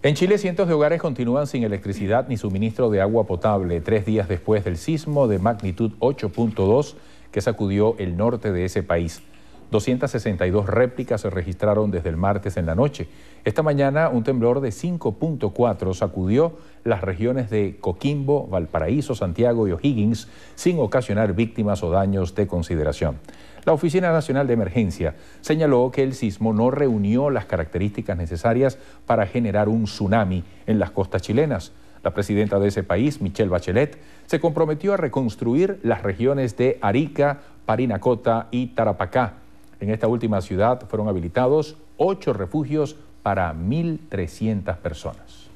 En Chile, cientos de hogares continúan sin electricidad ni suministro de agua potable tres días después del sismo de magnitud 8.2 que sacudió el norte de ese país. 262 réplicas se registraron desde el martes en la noche. Esta mañana un temblor de 5.4 sacudió las regiones de Coquimbo, Valparaíso, Santiago y O'Higgins sin ocasionar víctimas o daños de consideración. La Oficina Nacional de Emergencia señaló que el sismo no reunió las características necesarias para generar un tsunami en las costas chilenas. La presidenta de ese país, Michelle Bachelet, se comprometió a reconstruir las regiones de Arica, Parinacota y Tarapacá en esta última ciudad fueron habilitados ocho refugios para 1.300 personas.